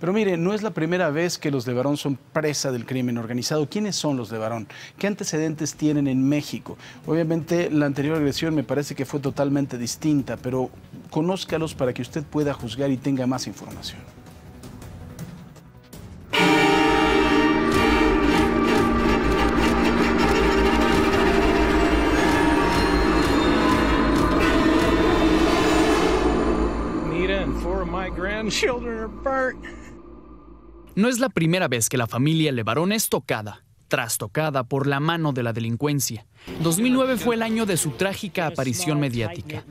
Pero mire, no es la primera vez que los de varón son presa del crimen organizado. ¿Quiénes son los de varón? ¿Qué antecedentes tienen en México? Obviamente la anterior agresión me parece que fue totalmente distinta, pero conózcalos para que usted pueda juzgar y tenga más información. and four of my grandchildren are no es la primera vez que la familia Levarón es tocada, trastocada por la mano de la delincuencia. 2009 fue el año de su trágica aparición mediática.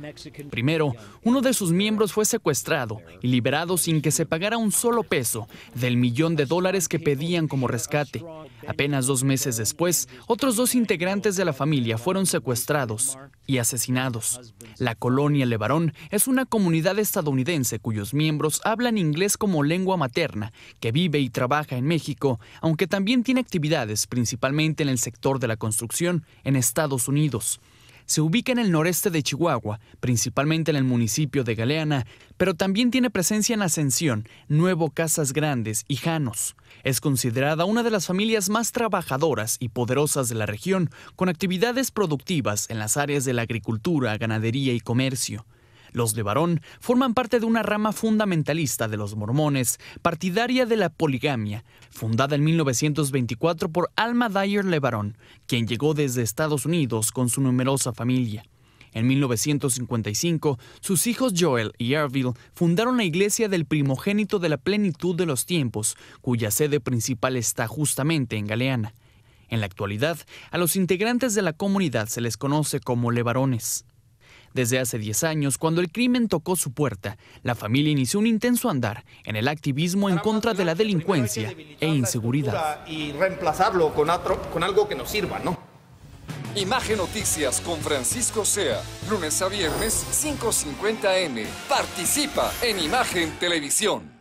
Primero, uno de sus miembros fue secuestrado y liberado sin que se pagara un solo peso del millón de dólares que pedían como rescate. Apenas dos meses después, otros dos integrantes de la familia fueron secuestrados y asesinados. La colonia Levarón es una comunidad estadounidense cuyos miembros hablan inglés como lengua materna, que vive y trabaja en México, aunque también tiene actividades principalmente en el sector de la construcción, en Estados Unidos. Se ubica en el noreste de Chihuahua, principalmente en el municipio de Galeana, pero también tiene presencia en Ascensión, Nuevo Casas Grandes y Janos. Es considerada una de las familias más trabajadoras y poderosas de la región, con actividades productivas en las áreas de la agricultura, ganadería y comercio. Los de forman parte de una rama fundamentalista de los mormones, partidaria de la poligamia, fundada en 1924 por Alma Dyer LeBarón, quien llegó desde Estados Unidos con su numerosa familia. En 1955, sus hijos Joel y Erville fundaron la Iglesia del Primogénito de la Plenitud de los Tiempos, cuya sede principal está justamente en Galeana. En la actualidad, a los integrantes de la comunidad se les conoce como LeBarones. Desde hace 10 años, cuando el crimen tocó su puerta, la familia inició un intenso andar en el activismo en contra de la delincuencia e inseguridad. Y reemplazarlo con, algo que nos sirva, ¿no? Imagen Noticias con Francisco Sea, lunes a viernes 5.50 n Participa en Imagen Televisión.